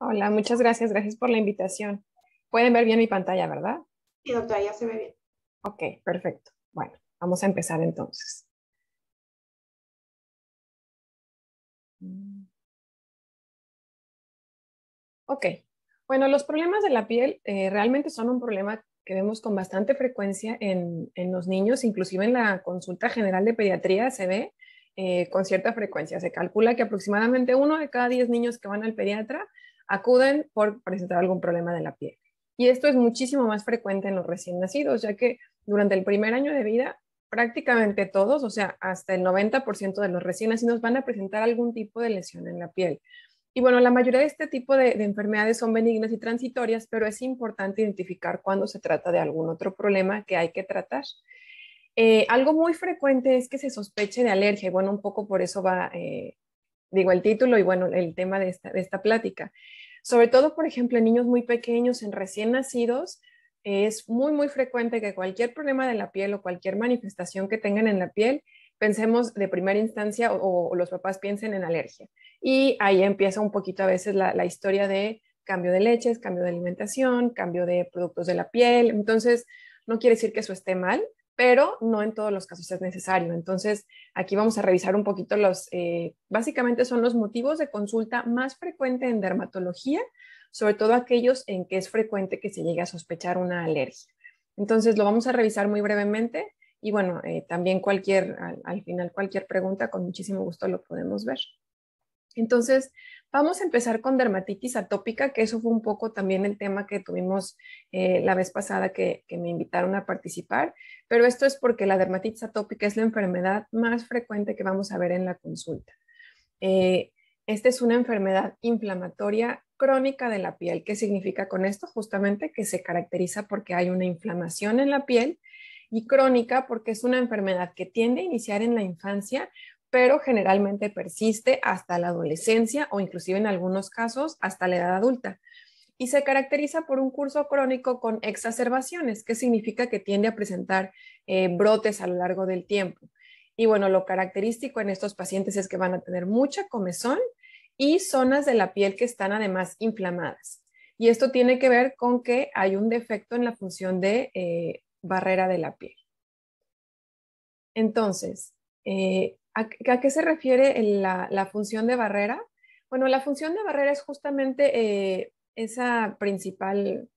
Hola, muchas gracias. Gracias por la invitación. Pueden ver bien mi pantalla, ¿verdad? Sí, doctora, ya se ve bien. Ok, perfecto. Bueno, vamos a empezar entonces. Ok, bueno, los problemas de la piel eh, realmente son un problema que vemos con bastante frecuencia en, los niños, inclusive en la consulta general de pediatría se ve eh, con cierta frecuencia. Se calcula que aproximadamente uno de cada diez niños que van al pediatra acuden por presentar algún problema de la piel. Y esto es muchísimo más frecuente en los recién nacidos, ya que durante el primer año de vida, prácticamente todos, o sea, hasta el 90% de los recién nacidos van a presentar algún tipo de lesión en la piel. Y bueno, la mayoría de este tipo de, enfermedades son benignas y transitorias, pero es importante identificar cuando se trata de algún otro problema que hay que tratar. Eh, algo muy frecuente es que se sospeche de alergia y bueno, un poco por eso va eh, digo, el título y bueno, el tema de esta, plática. Sobre todo, por ejemplo, en niños muy pequeños, en recién nacidos, es muy, muy frecuente que cualquier problema de la piel o cualquier manifestación que tengan en la piel, pensemos de primera instancia o, los papás piensen en alergia. Y ahí empieza un poquito a veces la, la historia de cambio de leches, cambio de alimentación, cambio de productos de la piel. Entonces, no quiere decir que eso esté mal, pero no en todos los casos es necesario. Entonces, aquí vamos a revisar un poquito los, eh, básicamente son los motivos de consulta más frecuente en dermatología, sobre todo aquellos en que es frecuente que se llegue a sospechar una alergia. Entonces, lo vamos a revisar muy brevemente y bueno, eh, también cualquier, al final cualquier pregunta, con muchísimo gusto lo podemos ver. Entonces, Vamos a empezar con dermatitis atópica, que eso fue un poco también el tema que tuvimos eh, la vez pasada que, me invitaron a participar, pero esto es porque la dermatitis atópica es la enfermedad más frecuente que vamos a ver en la consulta. Eh, esta es una enfermedad inflamatoria crónica de la piel. ¿Qué significa con esto? Justamente que se caracteriza porque hay una inflamación en la piel y crónica porque es una enfermedad que tiende a iniciar en la infancia, pero generalmente persiste hasta la adolescencia o inclusive en algunos casos hasta la edad adulta. Y se caracteriza por un curso crónico con exacerbaciones, que significa que tiende a presentar eh, brotes a lo largo del tiempo. Y bueno, lo característico en estos pacientes es que van a tener mucha comezón y zonas de la piel que están además inflamadas. Y esto tiene que ver con que hay un defecto en la función de eh, barrera de la piel. Entonces, eh, ¿A, qué se refiere la, función de barrera? Bueno, la función de barrera es justamente eh, esa principal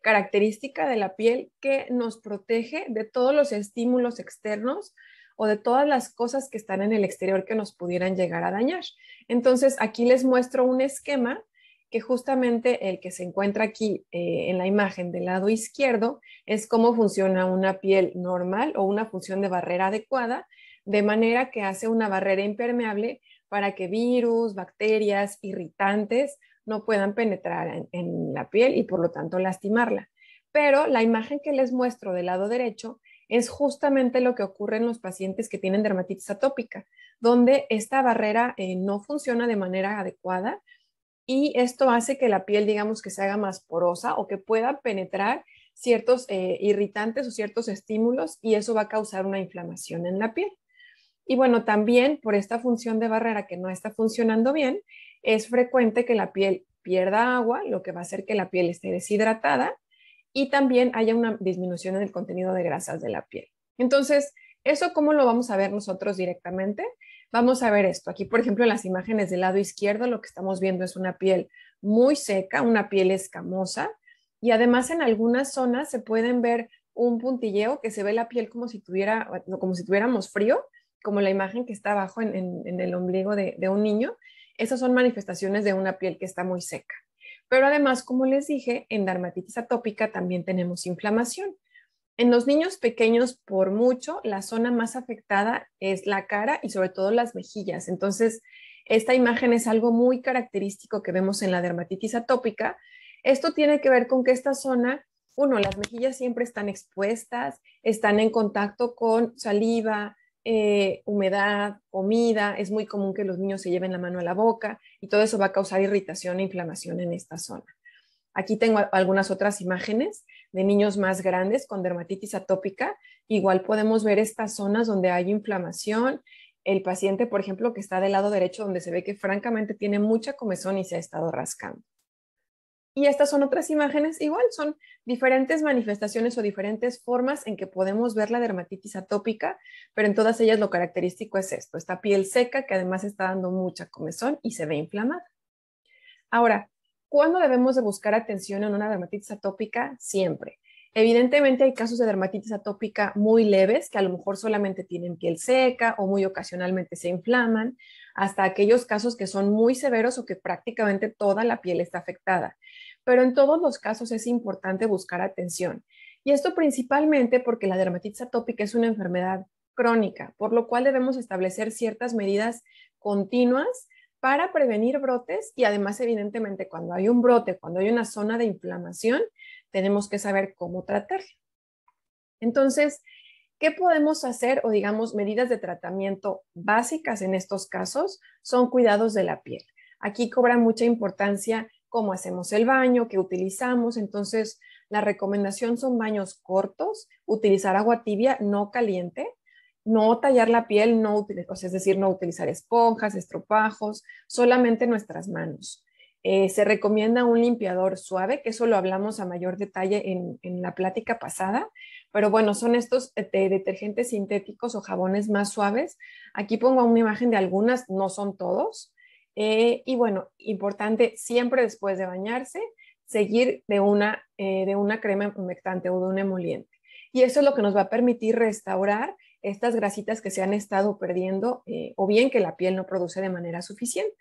característica de la piel que nos protege de todos los estímulos externos o de todas las cosas que están en el exterior que nos pudieran llegar a dañar. Entonces, aquí les muestro un esquema que justamente el que se encuentra aquí eh, en la imagen del lado izquierdo es cómo funciona una piel normal o una función de barrera adecuada de manera que hace una barrera impermeable para que virus, bacterias, irritantes no puedan penetrar en, la piel y por lo tanto lastimarla. Pero la imagen que les muestro del lado derecho es justamente lo que ocurre en los pacientes que tienen dermatitis atópica, donde esta barrera eh, no funciona de manera adecuada y esto hace que la piel, digamos, que se haga más porosa o que pueda penetrar ciertos eh, irritantes o ciertos estímulos y eso va a causar una inflamación en la piel. Y bueno, también por esta función de barrera que no está funcionando bien, es frecuente que la piel pierda agua, lo que va a hacer que la piel esté deshidratada y también haya una disminución en el contenido de grasas de la piel. Entonces, ¿eso cómo lo vamos a ver nosotros directamente? Vamos a ver esto. Aquí, por ejemplo, en las imágenes del lado izquierdo, lo que estamos viendo es una piel muy seca, una piel escamosa, y además en algunas zonas se pueden ver un puntilleo que se ve la piel como si, tuviera, como si tuviéramos frío, como la imagen que está abajo en, el ombligo de, de, un niño, esas son manifestaciones de una piel que está muy seca. Pero además, como les dije, en dermatitis atópica también tenemos inflamación. En los niños pequeños, por mucho, la zona más afectada es la cara y sobre todo las mejillas. Entonces, esta imagen es algo muy característico que vemos en la dermatitis atópica. Esto tiene que ver con que esta zona uno, las mejillas siempre están expuestas, están en contacto con saliva, eh, humedad, comida, es muy común que los niños se lleven la mano a la boca y todo eso va a causar irritación e inflamación en esta zona. Aquí tengo algunas otras imágenes de niños más grandes con dermatitis atópica. Igual podemos ver estas zonas donde hay inflamación. El paciente, por ejemplo, que está del lado derecho, donde se ve que francamente tiene mucha comezón y se ha estado rascando. Y estas son otras imágenes, igual son diferentes manifestaciones o diferentes formas en que podemos ver la dermatitis atópica, pero en todas ellas lo característico es esto, esta piel seca que además está dando mucha comezón y se ve inflamada. Ahora, ¿cuándo debemos de buscar atención en una dermatitis atópica? Siempre. Evidentemente hay casos de dermatitis atópica muy leves que a lo mejor solamente tienen piel seca o muy ocasionalmente se inflaman, hasta aquellos casos que son muy severos o que prácticamente toda la piel está afectada. Pero en todos los casos es importante buscar atención. Y esto principalmente porque la dermatitis atópica es una enfermedad crónica, por lo cual debemos establecer ciertas medidas continuas para prevenir brotes y además evidentemente cuando hay un brote, cuando hay una zona de inflamación, tenemos que saber cómo tratarlo. Entonces, ¿Qué podemos hacer o digamos medidas de tratamiento básicas en estos casos? Son cuidados de la piel. Aquí cobra mucha importancia cómo hacemos el baño, qué utilizamos. Entonces, la recomendación son baños cortos, utilizar agua tibia, no caliente, no tallar la piel, no, es decir, no utilizar esponjas, estropajos, solamente nuestras manos. Eh, se recomienda un limpiador suave, que eso lo hablamos a mayor detalle en la plática pasada, pero bueno, son estos eh, detergentes sintéticos o jabones más suaves. Aquí pongo una imagen de algunas, no son todos. Eh, y bueno, importante siempre después de bañarse, seguir de una, eh, de una crema humectante o de un emoliente. Y eso es lo que nos va a permitir restaurar estas grasitas que se han estado perdiendo o bien que la piel no produce de manera suficiente.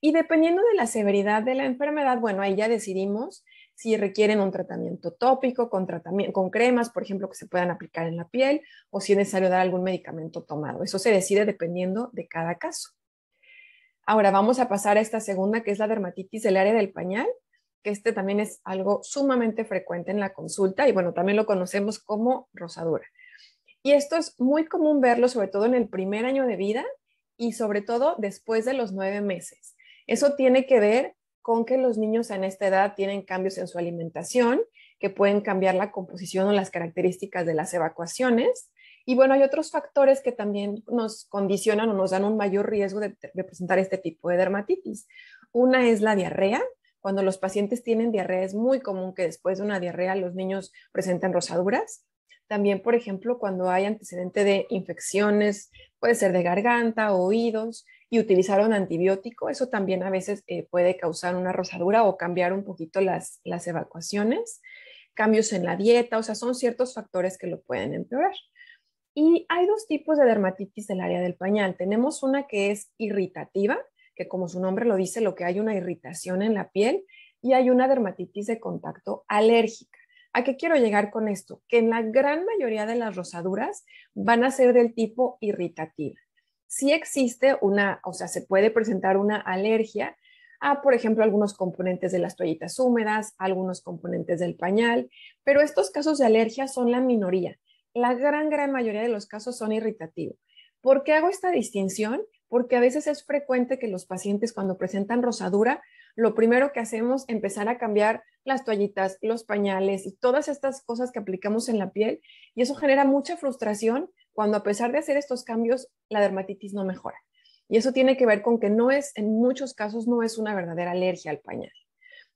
Y dependiendo de la severidad de la enfermedad, bueno, ahí ya decidimos si requieren un tratamiento tópico con, con cremas, por ejemplo, que se puedan aplicar en la piel o si es necesario dar algún medicamento tomado. Eso se decide dependiendo de cada caso. Ahora vamos a pasar a esta segunda, que es la dermatitis del área del pañal, que este también es algo sumamente frecuente en la consulta y bueno, también lo conocemos como rosadura. Y esto es muy común verlo sobre todo en el primer año de vida y sobre todo después de los nueve meses. Eso tiene que ver con que los niños en esta edad tienen cambios en su alimentación, que pueden cambiar la composición o las características de las evacuaciones. Y bueno, hay otros factores que también nos condicionan o nos dan un mayor riesgo de, presentar este tipo de dermatitis. Una es la diarrea. Cuando los pacientes tienen diarrea es muy común que después de una diarrea los niños presenten rosaduras. También, por ejemplo, cuando hay antecedente de infecciones, puede ser de garganta, o oídos, y utilizar un antibiótico. Eso también a veces eh, puede causar una rosadura o cambiar un poquito las, las evacuaciones, cambios en la dieta, o sea, son ciertos factores que lo pueden empeorar. Y hay dos tipos de dermatitis del área del pañal. Tenemos una que es irritativa, que como su nombre lo dice, lo que hay una irritación en la piel, y hay una dermatitis de contacto alérgica. ¿A qué quiero llegar con esto? Que en la gran mayoría de las rosaduras van a ser del tipo irritativa sí existe una, o sea, se puede presentar una alergia a, por ejemplo, algunos componentes de las toallitas húmedas, algunos componentes del pañal, pero estos casos de alergia son la minoría. La gran, gran mayoría de los casos son irritativos. ¿Por qué hago esta distinción? Porque a veces es frecuente que los pacientes cuando presentan rosadura, lo primero que hacemos es empezar a cambiar las toallitas, los pañales y todas estas cosas que aplicamos en la piel y eso genera mucha frustración cuando a pesar de hacer estos cambios, la dermatitis no mejora. Y eso tiene que ver con que no es, en muchos casos, no es una verdadera alergia al pañal.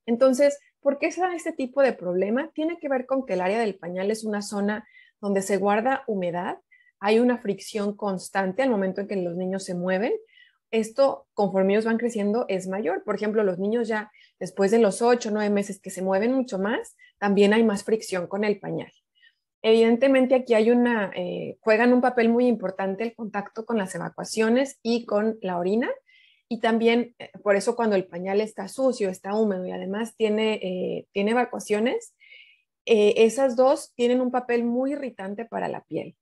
Entonces, ¿por qué se da este tipo de problema? Tiene que ver con que el área del pañal es una zona donde se guarda humedad, hay una fricción constante al momento en que los niños se mueven. Esto, conforme ellos van creciendo, es mayor. Por ejemplo, los niños ya después de los 8 o 9 meses que se mueven mucho más, también hay más fricción con el pañal. Evidentemente aquí eh, juegan un papel muy importante el contacto con las evacuaciones y con la orina. Y también, eh, por eso cuando el pañal está sucio, está húmedo y además tiene eh, evacuaciones, esas dos tienen un papel muy irritante para la piel.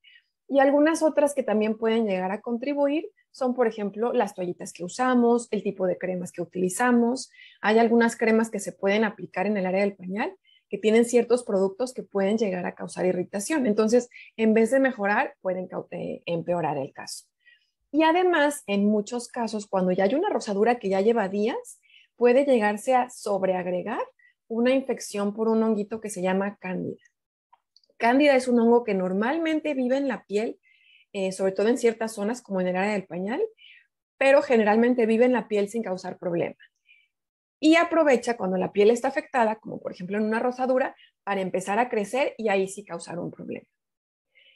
Y algunas otras que también pueden llegar a contribuir son, por ejemplo, las toallitas que usamos, el tipo de cremas que utilizamos. Hay algunas cremas que se pueden aplicar en el área del pañal que tienen ciertos productos que pueden llegar a causar irritación. Entonces, en vez de mejorar, pueden eh, empeorar el caso. Y además, en muchos casos, cuando ya hay una rosadura que ya lleva días, puede llegarse a sobreagregar una infección por un honguito que se llama cándida. Cándida es un hongo que normalmente vive en la piel, eh, sobre todo en ciertas zonas como en el área del pañal, pero generalmente vive en la piel sin causar problemas y aprovecha cuando la piel está afectada, como por ejemplo en una rosadura, para empezar a crecer y ahí sí causar un problema.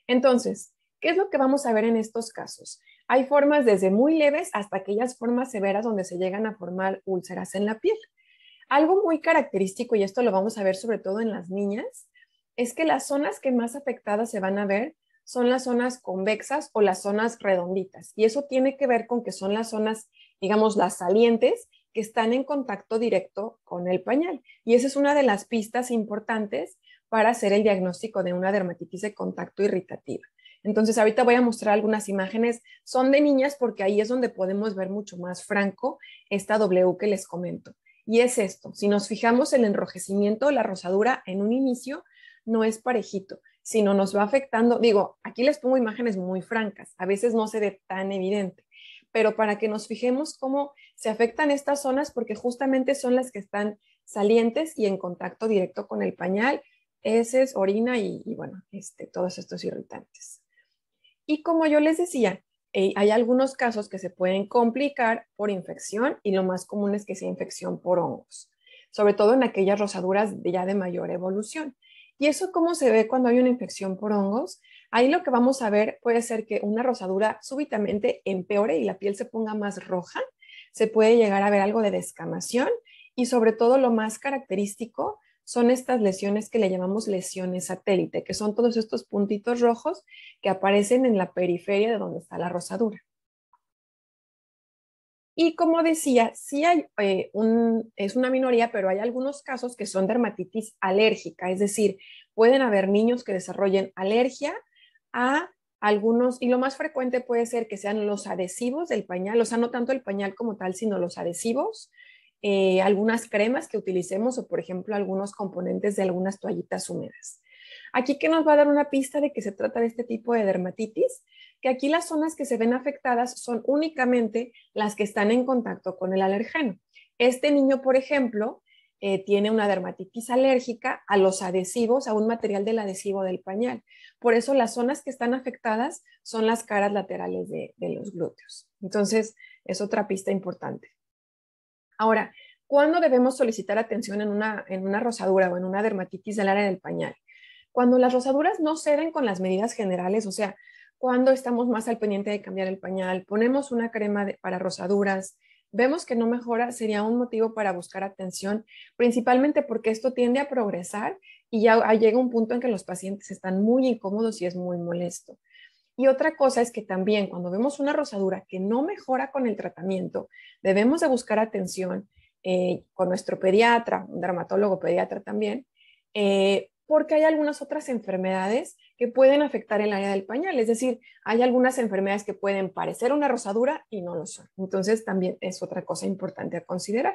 Entonces, ¿qué es lo que vamos a ver en estos casos? Hay formas desde muy leves hasta aquellas formas severas donde se llegan a formar úlceras en la piel. Algo muy característico, y esto lo vamos a ver sobre todo en las niñas, es que las zonas que más afectadas se van a ver son las zonas convexas o las zonas redonditas. Y eso tiene que ver con que son las zonas, digamos, las salientes que están en contacto directo con el pañal. Y esa es una de las pistas importantes para hacer el diagnóstico de una dermatitis de contacto irritativa. Entonces, ahorita voy a mostrar algunas imágenes. Son de niñas porque ahí es donde podemos ver mucho más franco esta W que les comento. Y es esto, si nos fijamos el enrojecimiento, la rosadura en un inicio no es parejito, sino nos va afectando. Digo, aquí les pongo imágenes muy francas, a veces no se ve tan evidente, pero para que nos fijemos cómo se afectan estas zonas, porque justamente son las que están salientes y en contacto directo con el pañal, heces, orina y, bueno, este, todos estos irritantes. Y como yo les decía, eh, hay algunos casos que se pueden complicar por infección y lo más común es que sea infección por hongos, sobre todo en aquellas rosaduras ya de mayor evolución. ¿Y eso cómo se ve cuando hay una infección por hongos? Ahí lo que vamos a ver puede ser que una rosadura súbitamente empeore y la piel se ponga más roja, se puede llegar a ver algo de descamación y sobre todo lo más característico son estas lesiones que le llamamos lesiones satélite, que son todos estos puntitos rojos que aparecen en la periferia de donde está la rosadura. Y como decía, sí hay eh, es una minoría, pero hay algunos casos que son dermatitis alérgica, es decir, pueden haber niños que desarrollen alergia a algunos, y lo más frecuente puede ser que sean los adhesivos del pañal, o sea, no tanto el pañal como tal, sino los adhesivos, eh, algunas cremas que utilicemos o, por ejemplo, algunos componentes de algunas toallitas húmedas. Aquí que nos va a dar una pista de que se trata de este tipo de dermatitis, que aquí las zonas que se ven afectadas son únicamente las que están en contacto con el alergeno. Este niño, por ejemplo, eh, tiene una dermatitis alérgica a los adhesivos, a un material del adhesivo del pañal. Por eso las zonas que están afectadas son las caras laterales de, los glúteos. Entonces, es otra pista importante. Ahora, ¿cuándo debemos solicitar atención en una, rosadura o en una dermatitis del área del pañal? Cuando las rosaduras no ceden con las medidas generales, o sea, cuando estamos más al pendiente de cambiar el pañal, ponemos una crema para rosaduras, vemos que no mejora, sería un motivo para buscar atención, principalmente porque esto tiende a progresar y ya ah, llega un punto en que los pacientes están muy incómodos y es muy molesto. Y otra cosa es que también cuando vemos una rosadura que no mejora con el tratamiento, debemos de buscar atención eh, con nuestro pediatra, un dermatólogo pediatra también, eh, porque hay algunas otras enfermedades que pueden afectar el área del pañal. Es decir, hay algunas enfermedades que pueden parecer una rosadura y no lo son. Entonces también es otra cosa importante a considerar.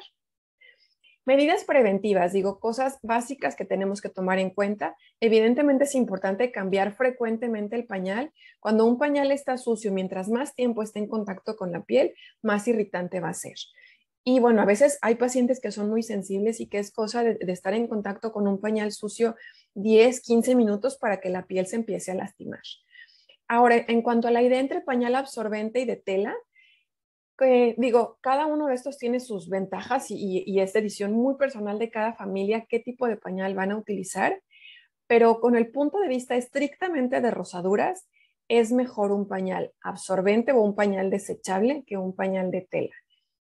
Medidas preventivas, digo, cosas básicas que tenemos que tomar en cuenta. Evidentemente es importante cambiar frecuentemente el pañal. Cuando un pañal está sucio, mientras más tiempo esté en contacto con la piel, más irritante va a ser. Y bueno, a veces hay pacientes que son muy sensibles y que es cosa de, estar en contacto con un pañal sucio 10, 15 minutos para que la piel se empiece a lastimar. Ahora, en cuanto a la idea entre pañal absorbente y de tela, digo, cada uno de estos tiene sus ventajas y, y es decisión muy personal de cada familia qué tipo de pañal van a utilizar, pero con el punto de vista estrictamente de rosaduras, es mejor un pañal absorbente o un pañal desechable que un pañal de tela.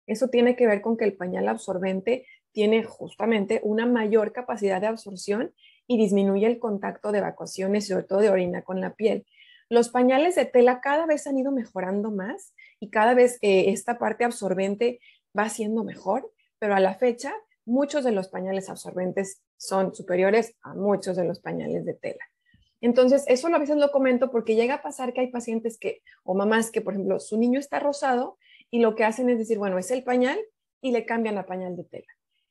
Eso tiene que ver con que el pañal absorbente tiene justamente una mayor capacidad de absorción y disminuye el contacto de evacuaciones, sobre todo de orina con la piel. Los pañales de tela cada vez han ido mejorando más y cada vez que eh, esta parte absorbente va siendo mejor, pero a la fecha muchos de los pañales absorbentes son superiores a muchos de los pañales de tela. Entonces, eso a veces lo comento porque llega a pasar que hay pacientes que, o mamás que, por ejemplo, su niño está rosado y lo que hacen es decir, bueno, es el pañal y le cambian la pañal de tela.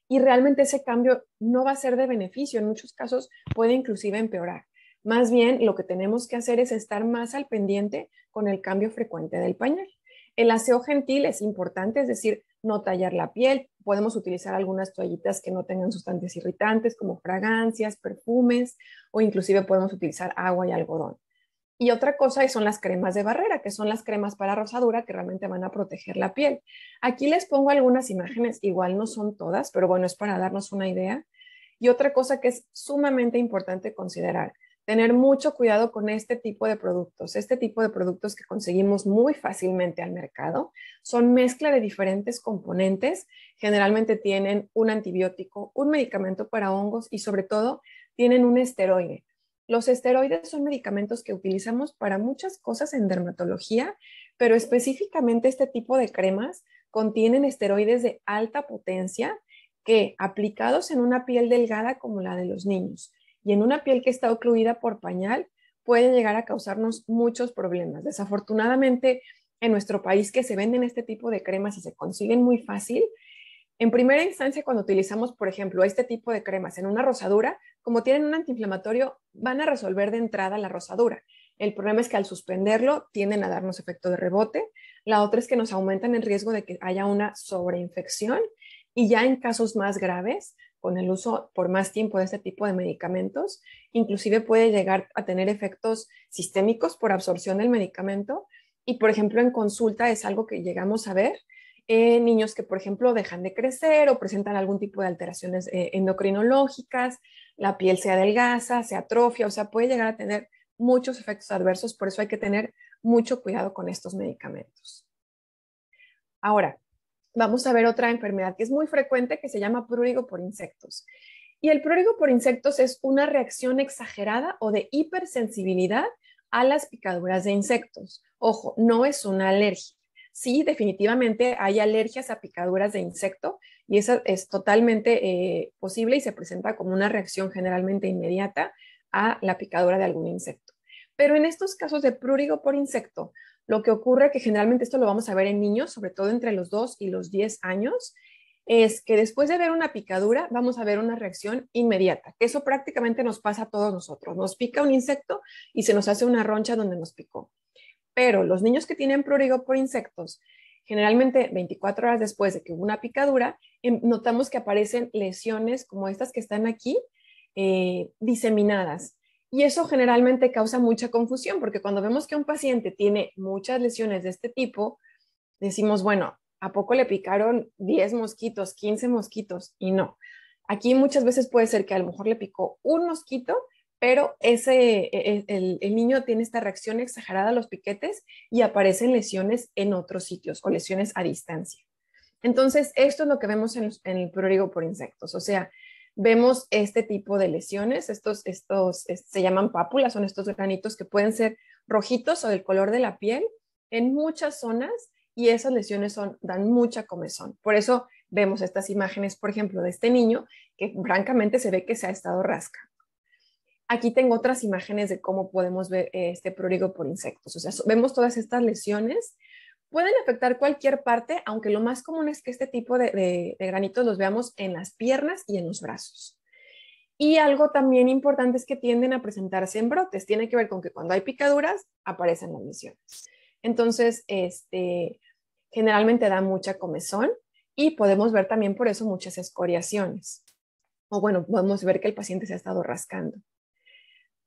Y realmente ese cambio no va a ser de beneficio, en muchos casos puede inclusive empeorar. Más bien, lo que tenemos que hacer es estar más al pendiente con el cambio frecuente del pañal. El aseo gentil es importante, es decir, no tallar la piel. Podemos utilizar algunas toallitas que no tengan sustancias irritantes como fragancias, perfumes o inclusive podemos utilizar agua y algodón. Y otra cosa son las cremas de barrera, que son las cremas para rosadura que realmente van a proteger la piel. Aquí les pongo algunas imágenes, igual no son todas, pero bueno, es para darnos una idea. Y otra cosa que es sumamente importante considerar, tener mucho cuidado con este tipo de productos. Este tipo de productos que conseguimos muy fácilmente al mercado son mezcla de diferentes componentes. Generalmente tienen un antibiótico, un medicamento para hongos y sobre todo tienen un esteroide. Los esteroides son medicamentos que utilizamos para muchas cosas en dermatología, pero específicamente este tipo de cremas contienen esteroides de alta potencia que aplicados en una piel delgada como la de los niños y en una piel que está ocluida por pañal pueden llegar a causarnos muchos problemas. Desafortunadamente, en nuestro país que se venden este tipo de cremas y se consiguen muy fácil, en primera instancia, cuando utilizamos, por ejemplo, este tipo de cremas en una rosadura, como tienen un antiinflamatorio, van a resolver de entrada la rosadura. El problema es que al suspenderlo tienden a darnos efecto de rebote. La otra es que nos aumentan el riesgo de que haya una sobreinfección y ya en casos más graves, con el uso por más tiempo de este tipo de medicamentos, inclusive puede llegar a tener efectos sistémicos por absorción del medicamento. Y, por ejemplo, en consulta es algo que llegamos a ver en niños que, por ejemplo, dejan de crecer o presentan algún tipo de alteraciones eh, endocrinológicas, la piel se adelgaza, se atrofia, o sea, puede llegar a tener muchos efectos adversos, por eso hay que tener mucho cuidado con estos medicamentos. Ahora, vamos a ver otra enfermedad que es muy frecuente que se llama prurigo por insectos. Y el prurigo por insectos es una reacción exagerada o de hipersensibilidad a las picaduras de insectos. Ojo, no es una alergia sí, definitivamente hay alergias a picaduras de insecto y eso es totalmente eh, posible y se presenta como una reacción generalmente inmediata a la picadura de algún insecto. Pero en estos casos de prurigo por insecto, lo que ocurre, que generalmente esto lo vamos a ver en niños, sobre todo entre los 2 y los 10 años, es que después de ver una picadura vamos a ver una reacción inmediata, que eso prácticamente nos pasa a todos nosotros. Nos pica un insecto y se nos hace una roncha donde nos picó pero los niños que tienen prurigo por insectos, generalmente 24 horas después de que hubo una picadura, em, notamos que aparecen lesiones como estas que están aquí eh, diseminadas. Y eso generalmente causa mucha confusión, porque cuando vemos que un paciente tiene muchas lesiones de este tipo, decimos, bueno, ¿a poco le picaron 10 mosquitos, 15 mosquitos? Y no. Aquí muchas veces puede ser que a lo mejor le picó un mosquito pero ese, e, e, el, niño tiene esta reacción exagerada a los piquetes y aparecen lesiones en otros sitios o lesiones a distancia. Entonces, esto es lo que vemos en, el prurigo por insectos, o sea, vemos este tipo de lesiones, estos, estos se llaman pápulas, son estos granitos que pueden ser rojitos o del color de la piel en muchas zonas y esas lesiones dan mucha comezón. Por eso vemos estas imágenes, por ejemplo, de este niño que francamente se ve que se ha estado rasca. Aquí tengo otras imágenes de cómo podemos ver eh, este prurigo por insectos. O sea, vemos todas estas lesiones. Pueden afectar cualquier parte, aunque lo más común es que este tipo de, granitos los veamos en las piernas y en los brazos. Y algo también importante es que tienden a presentarse en brotes. Tiene que ver con que cuando hay picaduras aparecen las lesiones. Entonces, este, generalmente da mucha comezón y podemos ver también por eso muchas escoriaciones. O bueno, podemos ver que el paciente se ha estado rascando.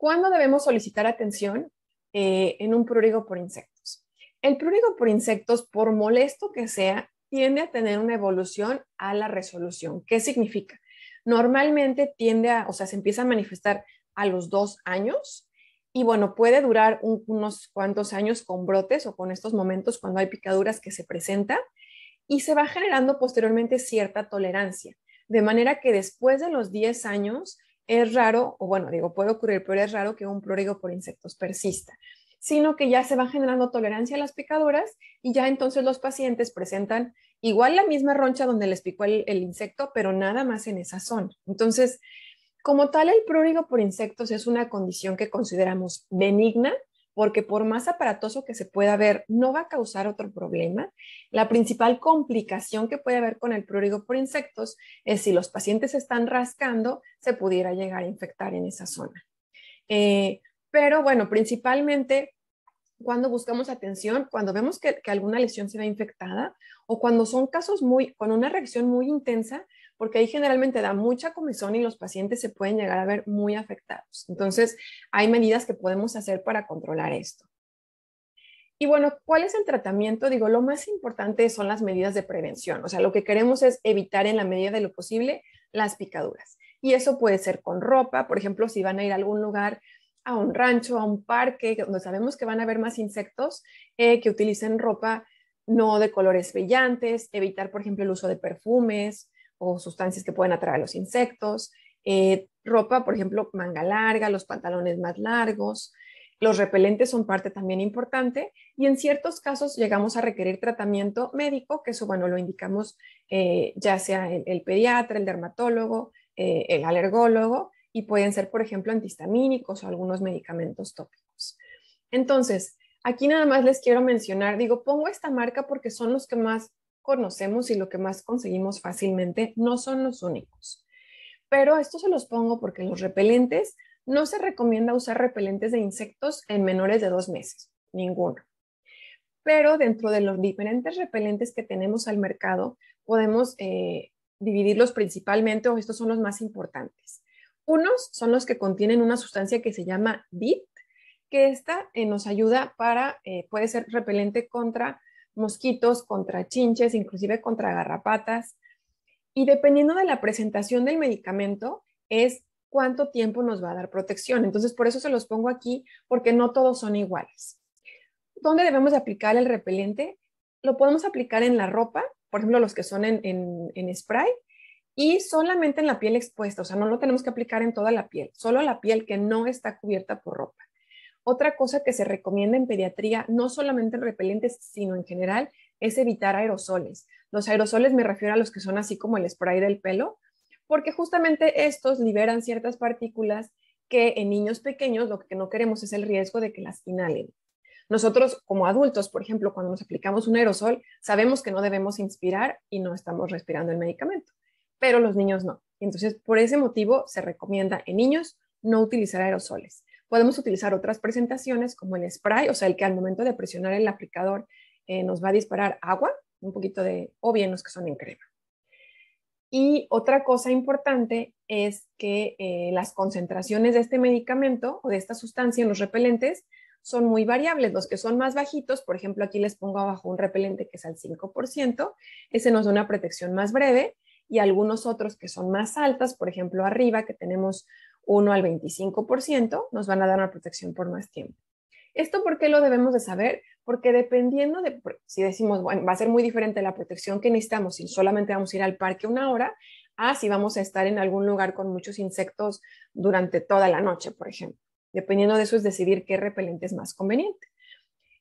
¿Cuándo debemos solicitar atención eh, en un prurigo por insectos? El prurigo por insectos, por molesto que sea, tiende a tener una evolución a la resolución. ¿Qué significa? Normalmente tiende a, o sea, se empieza a manifestar a los dos años y bueno, puede durar unos cuantos años con brotes o con estos momentos cuando hay picaduras que se presentan y se va generando posteriormente cierta tolerancia, de manera que después de los 10 años es raro, o bueno, digo, puede ocurrir, pero es raro que un prurigo por insectos persista, sino que ya se va generando tolerancia a las picadoras y ya entonces los pacientes presentan igual la misma roncha donde les picó el, insecto, pero nada más en esa zona. Entonces, como tal, el prurigo por insectos es una condición que consideramos benigna porque por más aparatoso que se pueda ver, no va a causar otro problema. La principal complicación que puede haber con el prurigo por insectos es si los pacientes están rascando, se pudiera llegar a infectar en esa zona. Eh, pero bueno, principalmente cuando buscamos atención, cuando vemos que, alguna lesión se ve infectada o cuando son casos muy, con una reacción muy intensa porque ahí generalmente da mucha comezón y los pacientes se pueden llegar a ver muy afectados. Entonces, hay medidas que podemos hacer para controlar esto. Y bueno, ¿cuál es el tratamiento? Digo, lo más importante son las medidas de prevención. O sea, lo que queremos es evitar en la medida de lo posible las picaduras. Y eso puede ser con ropa, por ejemplo, si van a ir a algún lugar, a un rancho, a un parque, donde sabemos que van a haber más insectos, eh, que utilicen ropa no de colores brillantes, evitar, por ejemplo, el uso de perfumes, o sustancias que pueden atraer a los insectos, eh, ropa, por ejemplo, manga larga, los pantalones más largos, los repelentes son parte también importante y en ciertos casos llegamos a requerir tratamiento médico, que eso, bueno, lo indicamos eh, ya sea el, pediatra, el dermatólogo, eh, el alergólogo y pueden ser, por ejemplo, antihistamínicos o algunos medicamentos tópicos. Entonces, aquí nada más les quiero mencionar, digo, pongo esta marca porque son los que más conocemos y lo que más conseguimos fácilmente no son los únicos. Pero esto se los pongo porque los repelentes, no se recomienda usar repelentes de insectos en menores de dos meses, ninguno. Pero dentro de los diferentes repelentes que tenemos al mercado, podemos eh, dividirlos principalmente o estos son los más importantes. Unos son los que contienen una sustancia que se llama DIT, que esta eh, nos ayuda para, eh, puede ser repelente contra mosquitos, contra chinches, inclusive contra garrapatas. Y dependiendo de la presentación del medicamento, es cuánto tiempo nos va a dar protección. Entonces, por eso se los pongo aquí, porque no todos son iguales. ¿Dónde debemos aplicar el repelente? Lo podemos aplicar en la ropa, por ejemplo, los que son en, spray, y solamente en la piel expuesta, o sea, no lo tenemos que aplicar en toda la piel, solo la piel que no está cubierta por ropa. Otra cosa que se recomienda en pediatría, no solamente en repelentes, sino en general, es evitar aerosoles. Los aerosoles me refiero a los que son así como el spray del pelo, porque justamente estos liberan ciertas partículas que en niños pequeños lo que no queremos es el riesgo de que las inhalen. Nosotros como adultos, por ejemplo, cuando nos aplicamos un aerosol, sabemos que no debemos inspirar y no estamos respirando el medicamento, pero los niños no. Entonces, por ese motivo se recomienda en niños no utilizar aerosoles. Podemos utilizar otras presentaciones como el spray, o sea, el que al momento de presionar el aplicador eh, nos va a disparar agua, un poquito de, o bien los que son en crema. Y otra cosa importante es que eh, las concentraciones de este medicamento o de esta sustancia en los repelentes son muy variables. Los que son más bajitos, por ejemplo, aquí les pongo abajo un repelente que es al 5%, ese nos da una protección más breve, y algunos otros que son más altas, por ejemplo, arriba que tenemos 1 al 25%, nos van a dar una protección por más tiempo. ¿Esto por qué lo debemos de saber? Porque dependiendo de si decimos, bueno, va a ser muy diferente la protección que necesitamos si solamente vamos a ir al parque una hora, a si vamos a estar en algún lugar con muchos insectos durante toda la noche, por ejemplo. Dependiendo de eso es decidir qué repelente es más conveniente.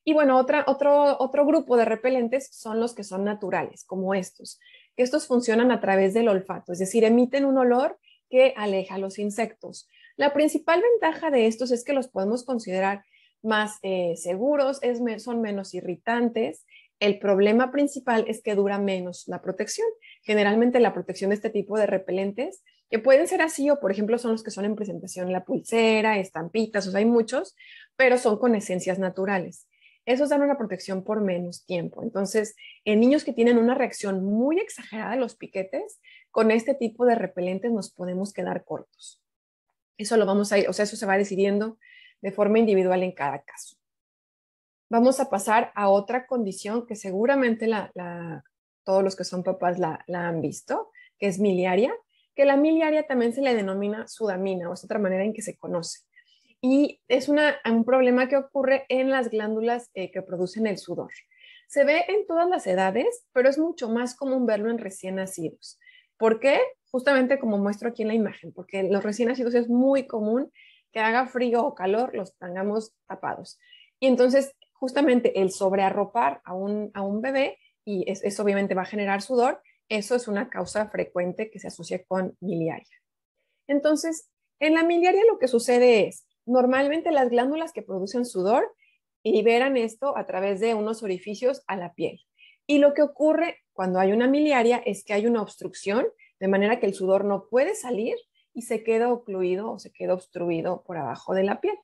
Y bueno, otra, otro, otro grupo de repelentes son los que son naturales, como estos, que estos funcionan a través del olfato, es decir, emiten un olor que aleja los insectos. La principal ventaja de estos es que los podemos considerar más eh, seguros, son menos irritantes. El problema principal es que dura menos la protección. Generalmente la protección de este tipo de repelentes, que pueden ser así o por ejemplo son los que son en presentación la pulsera, estampitas, o sea, hay muchos, pero son con esencias naturales. Esos dan una protección por menos tiempo. Entonces, en niños que tienen una reacción muy exagerada a los piquetes, con este tipo de repelentes nos podemos quedar cortos. Eso lo vamos a o sea, eso se va decidiendo de forma individual en cada caso. Vamos a pasar a otra condición que seguramente todos los que son papás la, han visto, que es miliaria, que la miliaria también se le denomina sudamina o es otra manera en que se conoce. Y es un problema que ocurre en las glándulas eh, que producen el sudor. Se ve en todas las edades, pero es mucho más común verlo en recién nacidos. ¿Por qué? Justamente como muestro aquí en la imagen, porque los recién nacidos es muy común que haga frío o calor, los tengamos tapados. Y entonces, justamente el sobrearropar a un, a un bebé, y eso obviamente va a generar sudor, eso es una causa frecuente que se asocia con miliaria. Entonces, en la miliaria lo que sucede es, normalmente las glándulas que producen sudor liberan esto a través de unos orificios a la piel. Y lo que ocurre cuando hay una miliaria es que hay una obstrucción, de manera que el sudor no puede salir y se queda ocluido o se queda obstruido por abajo de la piel.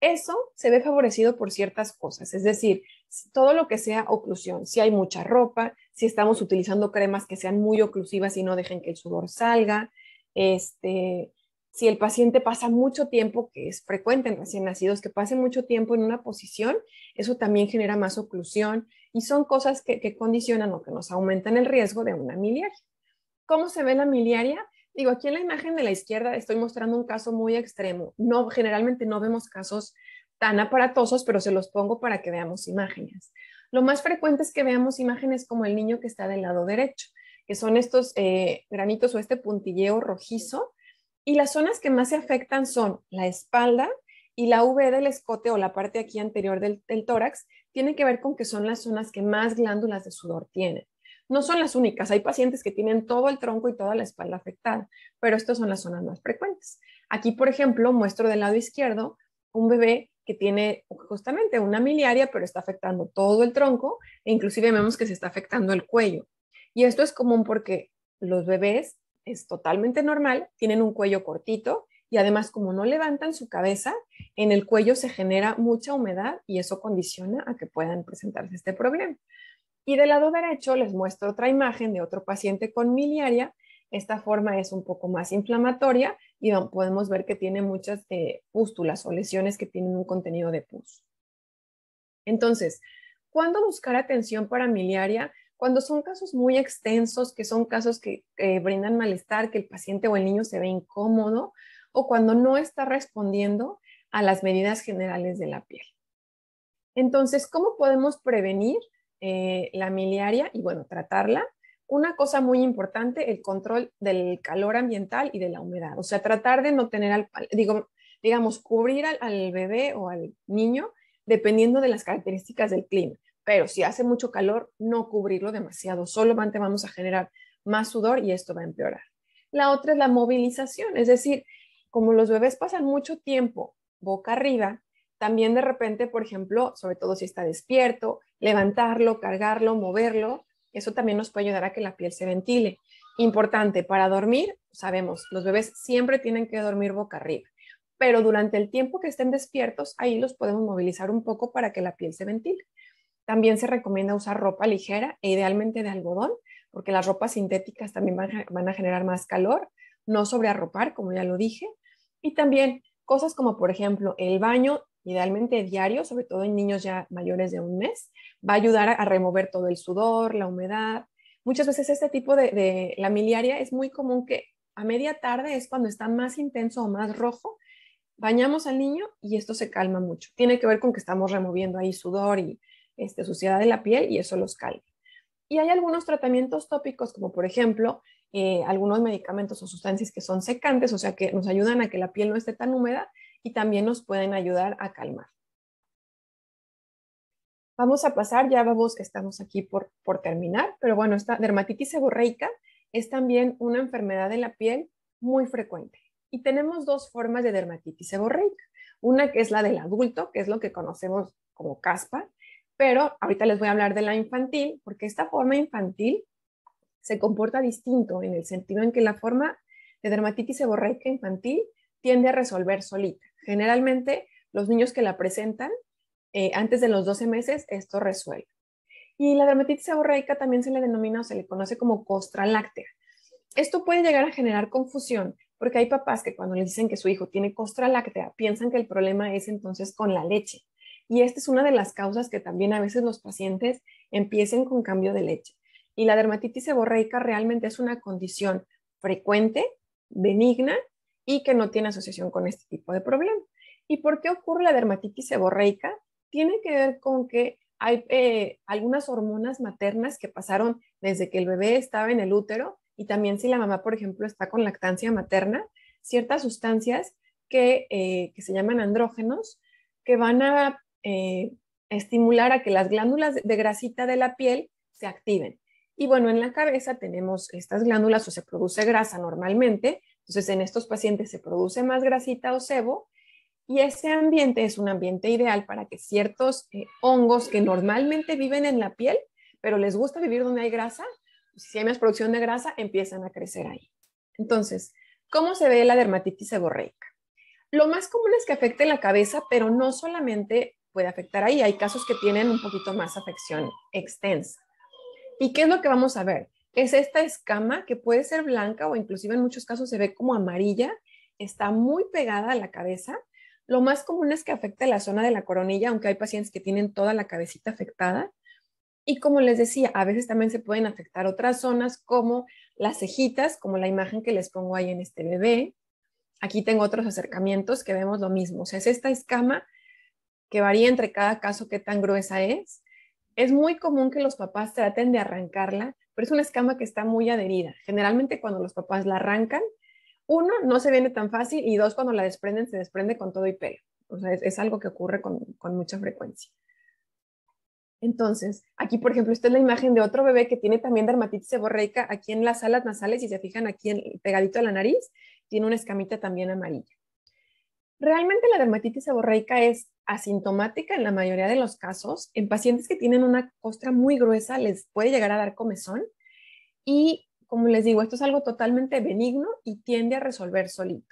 Eso se ve favorecido por ciertas cosas, es decir, todo lo que sea oclusión, si hay mucha ropa, si estamos utilizando cremas que sean muy oclusivas y no dejen que el sudor salga, este, si el paciente pasa mucho tiempo, que es frecuente en recién nacidos, que pase mucho tiempo en una posición, eso también genera más oclusión, y son cosas que, condicionan o que nos aumentan el riesgo de una miliaria. ¿Cómo se ve la miliaria? Digo, aquí en la imagen de la izquierda estoy mostrando un caso muy extremo. No, generalmente no vemos casos tan aparatosos, pero se los pongo para que veamos imágenes. Lo más frecuente es que veamos imágenes como el niño que está del lado derecho, que son estos eh, granitos o este puntilleo rojizo. Y las zonas que más se afectan son la espalda, y la V del escote o la parte aquí anterior del, tórax tiene que ver con que son las zonas que más glándulas de sudor tienen. No son las únicas, hay pacientes que tienen todo el tronco y toda la espalda afectada, pero estas son las zonas más frecuentes. Aquí, por ejemplo, muestro del lado izquierdo un bebé que tiene justamente una miliaria, pero está afectando todo el tronco e inclusive vemos que se está afectando el cuello. Y esto es común porque los bebés, es totalmente normal, tienen un cuello cortito y además como no levantan su cabeza, en el cuello se genera mucha humedad y eso condiciona a que puedan presentarse este problema. Y del lado derecho les muestro otra imagen de otro paciente con miliaria. Esta forma es un poco más inflamatoria y podemos ver que tiene muchas eh, pústulas o lesiones que tienen un contenido de pus. Entonces, ¿cuándo buscar atención para miliaria? Cuando son casos muy extensos, que son casos que eh, brindan malestar, que el paciente o el niño se ve incómodo, o cuando no está respondiendo a las medidas generales de la piel. Entonces, ¿cómo podemos prevenir eh, la miliaria y, bueno, tratarla? Una cosa muy importante, el control del calor ambiental y de la humedad. O sea, tratar de no tener, al, digo, digamos, cubrir al, al bebé o al niño dependiendo de las características del clima. Pero si hace mucho calor, no cubrirlo demasiado. Solamente vamos a generar más sudor y esto va a empeorar. La otra es la movilización, es decir, como los bebés pasan mucho tiempo boca arriba, también de repente, por ejemplo, sobre todo si está despierto, levantarlo, cargarlo, moverlo, eso también nos puede ayudar a que la piel se ventile. Importante, para dormir, sabemos, los bebés siempre tienen que dormir boca arriba, pero durante el tiempo que estén despiertos, ahí los podemos movilizar un poco para que la piel se ventile. También se recomienda usar ropa ligera e idealmente de algodón, porque las ropas sintéticas también van, a generar más calor, no sobrearropar, como ya lo dije, y también cosas como, por ejemplo, el baño, idealmente diario, sobre todo en niños ya mayores de un mes, va a ayudar a, remover todo el sudor, la humedad. Muchas veces este tipo de, la miliaria es muy común que a media tarde es cuando está más intenso o más rojo. Bañamos al niño y esto se calma mucho. Tiene que ver con que estamos removiendo ahí sudor y este, suciedad de la piel y eso los calma. Y hay algunos tratamientos tópicos, como por ejemplo eh, algunos medicamentos o sustancias que son secantes, o sea que nos ayudan a que la piel no esté tan húmeda y también nos pueden ayudar a calmar. Vamos a pasar, ya vamos, que estamos aquí por, por terminar, pero bueno, esta dermatitis seborreica es también una enfermedad de la piel muy frecuente. Y tenemos dos formas de dermatitis seborreica. Una que es la del adulto, que es lo que conocemos como caspa, pero ahorita les voy a hablar de la infantil, porque esta forma infantil se comporta distinto en el sentido en que la forma de dermatitis seborreica infantil tiende a resolver solita. Generalmente, los niños que la presentan eh, antes de los 12 meses, esto resuelve. Y la dermatitis seborreica también se le denomina o se le conoce como costra láctea. Esto puede llegar a generar confusión porque hay papás que cuando le dicen que su hijo tiene costra láctea piensan que el problema es entonces con la leche. Y esta es una de las causas que también a veces los pacientes empiecen con cambio de leche. Y la dermatitis seborreica realmente es una condición frecuente, benigna y que no tiene asociación con este tipo de problema. ¿Y por qué ocurre la dermatitis seborreica? Tiene que ver con que hay eh, algunas hormonas maternas que pasaron desde que el bebé estaba en el útero y también si la mamá, por ejemplo, está con lactancia materna, ciertas sustancias que, eh, se llaman andrógenos que van a eh, estimular a que las glándulas de grasita de la piel se activen. Y bueno, en la cabeza tenemos estas glándulas o se produce grasa normalmente, entonces en estos pacientes se produce más grasita o sebo y ese ambiente es un ambiente ideal para que ciertos eh, hongos que normalmente viven en la piel, pero les gusta vivir donde hay grasa, pues, si hay más producción de grasa, empiezan a crecer ahí. Entonces, ¿cómo se ve la dermatitis seborreica? Lo más común es que afecte la cabeza, pero no solamente puede afectar ahí, hay casos que tienen un poquito más afección extensa. ¿Y qué es lo que vamos a ver? Es esta escama que puede ser blanca o inclusive en muchos casos se ve como amarilla, está muy pegada a la cabeza. Lo más común es que afecte la zona de la coronilla, aunque hay pacientes que tienen toda la cabecita afectada. Y como les decía, a veces también se pueden afectar otras zonas como las cejitas, como la imagen que les pongo ahí en este bebé. Aquí tengo otros acercamientos que vemos lo mismo. O sea, es esta escama que varía entre cada caso qué tan gruesa es. Es muy común que los papás traten de arrancarla, pero es una escama que está muy adherida. Generalmente cuando los papás la arrancan, uno, no se viene tan fácil y dos, cuando la desprenden, se desprende con todo y pelo. O sea, es, algo que ocurre con, mucha frecuencia. Entonces, aquí, por ejemplo, esta es la imagen de otro bebé que tiene también dermatitis seborreica aquí en las alas nasales, si se fijan aquí en, pegadito a la nariz, tiene una escamita también amarilla. Realmente la dermatitis seborreica es asintomática en la mayoría de los casos. En pacientes que tienen una costra muy gruesa les puede llegar a dar comezón y, como les digo, esto es algo totalmente benigno y tiende a resolver solito.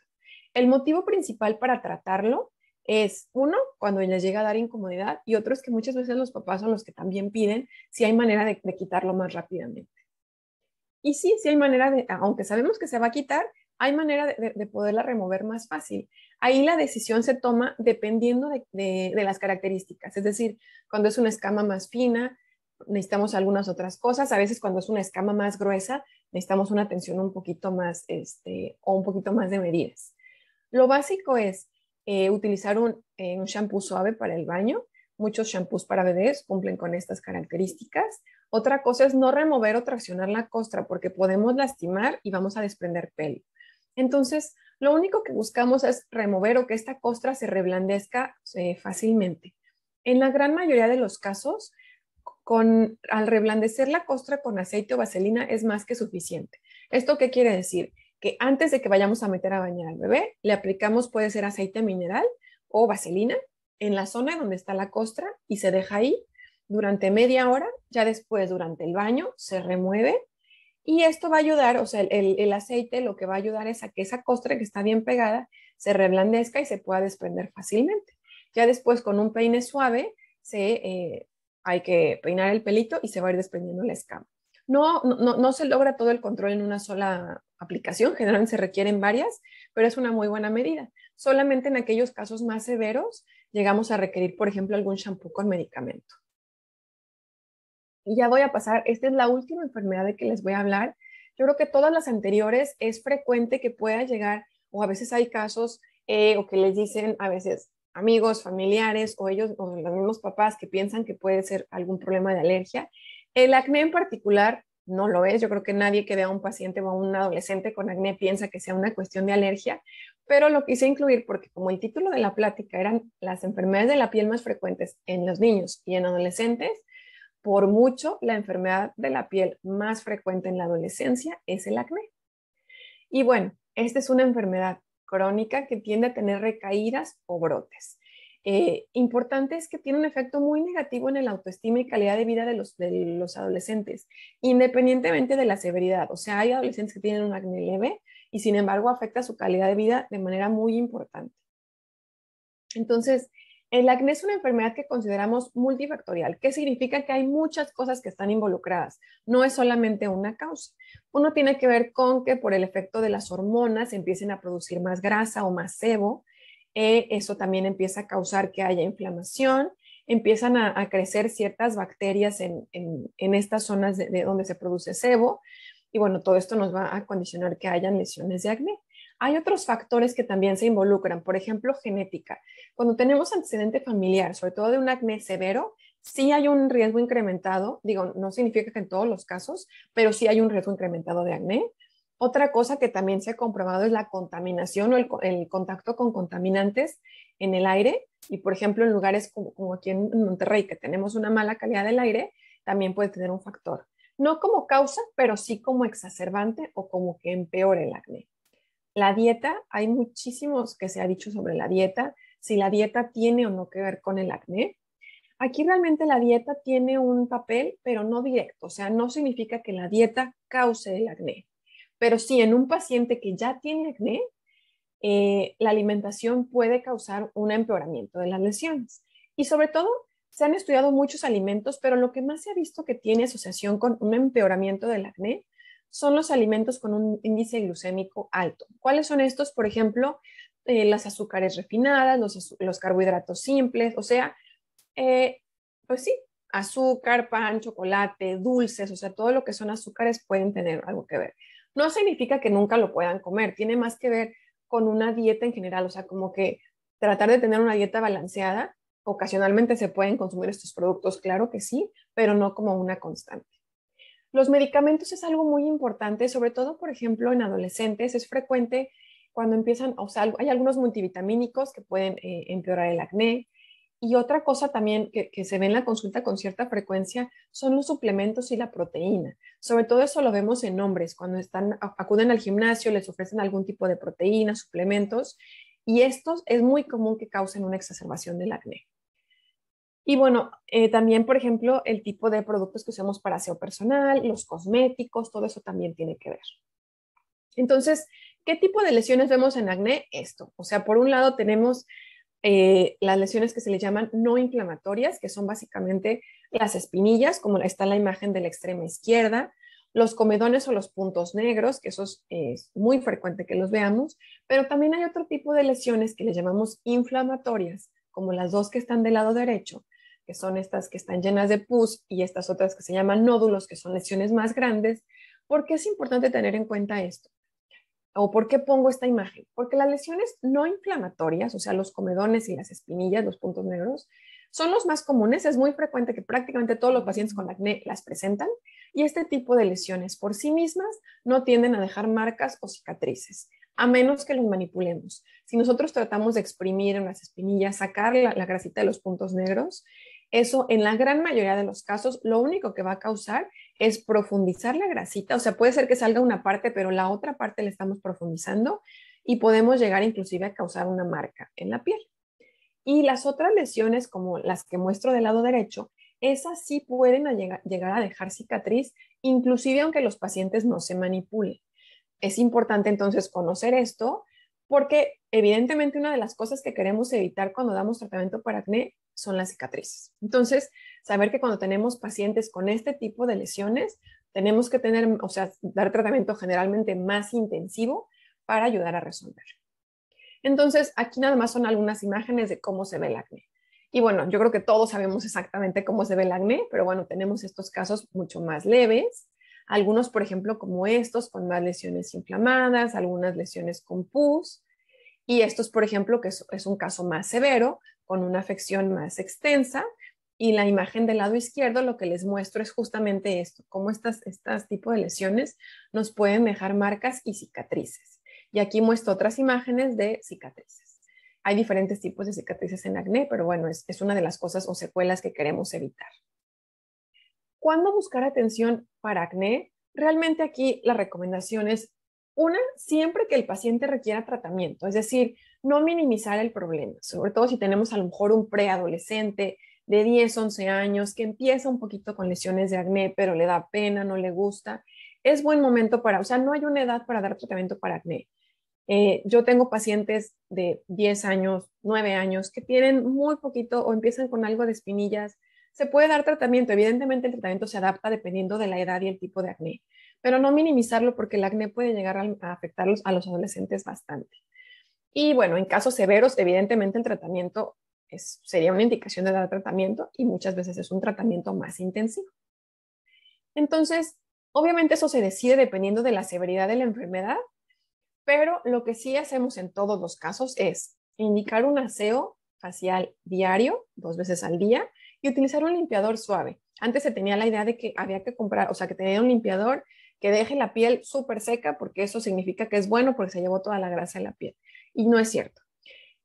El motivo principal para tratarlo es, uno, cuando les llega a dar incomodidad y otro es que muchas veces los papás son los que también piden si hay manera de, de quitarlo más rápidamente. Y sí, si hay manera de, aunque sabemos que se va a quitar, hay manera de, poderla remover más fácil. Ahí la decisión se toma dependiendo de, las características, es decir, cuando es una escama más fina, necesitamos algunas otras cosas, a veces cuando es una escama más gruesa, necesitamos una atención un poquito más, este, o un poquito más de medidas. Lo básico es eh, utilizar un, eh, un shampoo suave para el baño, muchos shampoos para bebés cumplen con estas características. Otra cosa es no remover o traccionar la costra porque podemos lastimar y vamos a desprender pelo. Entonces, lo único que buscamos es remover o que esta costra se reblandezca eh, fácilmente. En la gran mayoría de los casos, con, al reblandecer la costra con aceite o vaselina es más que suficiente. ¿Esto qué quiere decir? Que antes de que vayamos a meter a bañar al bebé, le aplicamos puede ser aceite mineral o vaselina en la zona donde está la costra y se deja ahí durante media hora, ya después durante el baño se remueve y esto va a ayudar, o sea, el, aceite lo que va a ayudar es a que esa costra que está bien pegada se reblandezca y se pueda desprender fácilmente. Ya después con un peine suave se, eh, hay que peinar el pelito y se va a ir desprendiendo la escama. No, no, no se logra todo el control en una sola aplicación, generalmente se requieren varias, pero es una muy buena medida. Solamente en aquellos casos más severos llegamos a requerir, por ejemplo, algún shampoo con medicamento. Y ya voy a pasar, esta es la última enfermedad de que les voy a hablar. Yo creo que todas las anteriores es frecuente que pueda llegar, o a veces hay casos, eh, o que les dicen a veces amigos, familiares, o ellos, o los mismos papás que piensan que puede ser algún problema de alergia. El acné en particular no lo es. Yo creo que nadie que vea a un paciente o a un adolescente con acné piensa que sea una cuestión de alergia, pero lo quise incluir porque como el título de la plática eran las enfermedades de la piel más frecuentes en los niños y en adolescentes, por mucho, la enfermedad de la piel más frecuente en la adolescencia es el acné. Y bueno, esta es una enfermedad crónica que tiende a tener recaídas o brotes. Eh, importante es que tiene un efecto muy negativo en el autoestima y calidad de vida de los adolescentes, independientemente de la severidad. O sea, hay adolescentes que tienen un acné leve y sin embargo afecta su calidad de vida de manera muy importante. Entonces, el acné es una enfermedad que consideramos multifactorial, que significa que hay muchas cosas que están involucradas, no es solamente una causa. Uno tiene que ver con que por el efecto de las hormonas empiecen a producir más grasa o más sebo, eh, eso también empieza a causar que haya inflamación, empiezan a, crecer ciertas bacterias en, estas zonas de, donde se produce sebo, y bueno, todo esto nos va a condicionar que haya lesiones de acné. Hay otros factores que también se involucran, por ejemplo, genética. Cuando tenemos antecedente familiar, sobre todo de un acné severo, sí hay un riesgo incrementado, digo, no significa que en todos los casos, pero sí hay un riesgo incrementado de acné. Otra cosa que también se ha comprobado es la contaminación o el, contacto con contaminantes en el aire. Y por ejemplo, en lugares como, como, aquí en Monterrey, que tenemos una mala calidad del aire, también puede tener un factor. No como causa, pero sí como exacerbante o como que empeore el acné. La dieta, hay muchísimos que se ha dicho sobre la dieta, si la dieta tiene o no que ver con el acné. Aquí realmente la dieta tiene un papel, pero no directo, o sea, no significa que la dieta cause el acné. Pero sí, en un paciente que ya tiene acné, eh, la alimentación puede causar un empeoramiento de las lesiones. Y sobre todo, se han estudiado muchos alimentos, pero lo que más se ha visto que tiene asociación con un empeoramiento del acné son los alimentos con un índice glucémico alto. ¿Cuáles son estos? Por ejemplo, eh, las azúcares refinadas, los, carbohidratos simples, o sea, eh, pues sí, azúcar, pan, chocolate, dulces, o sea, todo lo que son azúcares pueden tener algo que ver. No significa que nunca lo puedan comer, tiene más que ver con una dieta en general, o sea, como que tratar de tener una dieta balanceada. Ocasionalmente se pueden consumir estos productos, claro que sí, pero no como una constante. Los medicamentos es algo muy importante, sobre todo, por ejemplo, en adolescentes. Es frecuente cuando empiezan, o sea, hay algunos multivitamínicos que pueden eh, empeorar el acné. Y otra cosa también que, se ve en la consulta con cierta frecuencia son los suplementos y la proteína. Sobre todo eso lo vemos en hombres, cuando están, acuden al gimnasio, les ofrecen algún tipo de proteína, suplementos, y estos es muy común que causen una exacerbación del acné. Y bueno, eh, también, por ejemplo, el tipo de productos que usamos para aseo personal, los cosméticos, todo eso también tiene que ver. Entonces, ¿qué tipo de lesiones vemos en acné? Esto. O sea, por un lado tenemos eh, las lesiones que se le llaman no inflamatorias, que son básicamente las espinillas, como está en la imagen de la extrema izquierda, los comedones o los puntos negros, que eso eh, es muy frecuente que los veamos, pero también hay otro tipo de lesiones que le llamamos inflamatorias, como las dos que están del lado derecho, que son estas que están llenas de pus, y estas otras que se llaman nódulos, que son lesiones más grandes. ¿Por qué es importante tener en cuenta esto? ¿O por qué pongo esta imagen? Porque las lesiones no inflamatorias, o sea, los comedones y las espinillas, los puntos negros, son los más comunes. Es muy frecuente que prácticamente todos los pacientes con acné las presentan y este tipo de lesiones por sí mismas no tienden a dejar marcas o cicatrices, a menos que los manipulemos. Si nosotros tratamos de exprimir en las espinillas, sacar la, la grasita de los puntos negros, eso en la gran mayoría de los casos lo único que va a causar es profundizar la grasita, o sea, puede ser que salga una parte, pero la otra parte la estamos profundizando y podemos llegar inclusive a causar una marca en la piel. Y las otras lesiones, como las que muestro del lado derecho, esas sí pueden llegar a dejar cicatriz, inclusive aunque los pacientes no se manipulen. Es importante entonces conocer esto porque evidentemente una de las cosas que queremos evitar cuando damos tratamiento para acné son las cicatrices. Entonces, saber que cuando tenemos pacientes con este tipo de lesiones, tenemos que tener, o sea, dar tratamiento generalmente más intensivo para ayudar a resolver. Entonces, aquí nada más son algunas imágenes de cómo se ve el acné. Y bueno, yo creo que todos sabemos exactamente cómo se ve el acné, pero bueno, tenemos estos casos mucho más leves. Algunos, por ejemplo, como estos, con más lesiones inflamadas, algunas lesiones con pus, y es, por ejemplo, que es, un caso más severo, con una afección más extensa, y la imagen del lado izquierdo lo que les muestro es justamente esto, cómo estas, estas tipo de lesiones nos pueden dejar marcas y cicatrices. Y aquí muestro otras imágenes de cicatrices. Hay diferentes tipos de cicatrices en acné, pero bueno, es, es una de las cosas o secuelas que queremos evitar. ¿Cuándo buscar atención para acné? Realmente aquí la recomendación es una, siempre que el paciente requiera tratamiento, es decir, no minimizar el problema, sobre todo si tenemos a lo mejor un preadolescente de 10, 11 años que empieza un poquito con lesiones de acné, pero le da pena, no le gusta, es buen momento para, o sea, no hay una edad para dar tratamiento para acné. Eh, yo tengo pacientes de 10 años, 9 años, que tienen muy poquito o empiezan con algo de espinillas. Se puede dar tratamiento, evidentemente el tratamiento se adapta dependiendo de la edad y el tipo de acné, pero no minimizarlo porque el acné puede llegar a afectarlos a los adolescentes bastante. Y bueno, en casos severos, evidentemente el tratamiento sería una indicación de dar tratamiento y muchas veces es un tratamiento más intensivo. Entonces, obviamente eso se decide dependiendo de la severidad de la enfermedad, pero lo que sí hacemos en todos los casos es indicar un aseo facial diario, dos veces al día, y utilizar un limpiador suave. Antes se tenía la idea de que había que comprar, o sea, que tenía un limpiador que deje la piel súper seca porque eso significa que es bueno porque se llevó toda la grasa de la piel. Y no es cierto.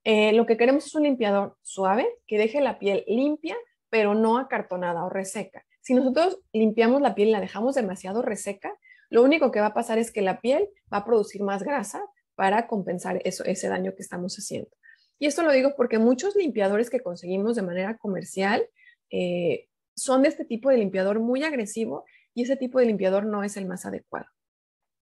Eh, lo que queremos es un limpiador suave que deje la piel limpia, pero no acartonada o reseca. Si nosotros limpiamos la piel y la dejamos demasiado reseca, lo único que va a pasar es que la piel va a producir más grasa para compensar ese daño que estamos haciendo. Y esto lo digo porque muchos limpiadores que conseguimos de manera comercial eh, son de este tipo de limpiador muy agresivo y ese tipo de limpiador no es el más adecuado.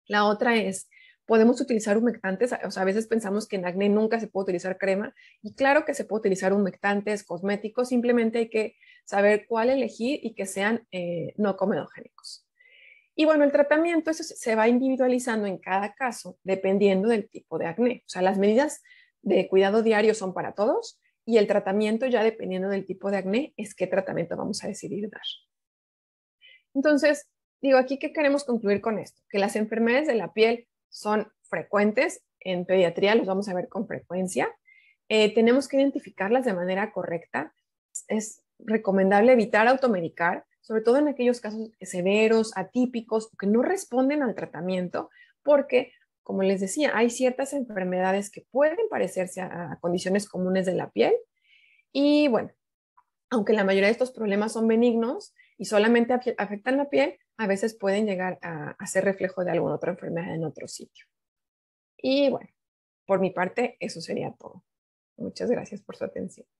La otra es, podemos utilizar humectantes, o sea, a veces pensamos que en acné nunca se puede utilizar crema y claro que se puede utilizar humectantes, cosméticos, simplemente hay que saber cuál elegir y que sean eh, no comedogénicos. Y bueno, el tratamiento se va individualizando en cada caso dependiendo del tipo de acné. O sea, las medidas de cuidado diario son para todos y el tratamiento ya dependiendo del tipo de acné es qué tratamiento vamos a decidir dar. Entonces, digo, aquí que queremos concluir con esto, que las enfermedades de la piel son frecuentes en pediatría, los vamos a ver con frecuencia. Eh, tenemos que identificarlas de manera correcta. Es recomendable evitar automedicar, sobre todo en aquellos casos severos, atípicos, que no responden al tratamiento, porque, como les decía, hay ciertas enfermedades que pueden parecerse a condiciones comunes de la piel. Y bueno, aunque la mayoría de estos problemas son benignos, y solamente afectan la piel, a veces pueden llegar a, ser reflejo de alguna otra enfermedad en otro sitio. Y bueno, por mi parte, eso sería todo. Muchas gracias por su atención.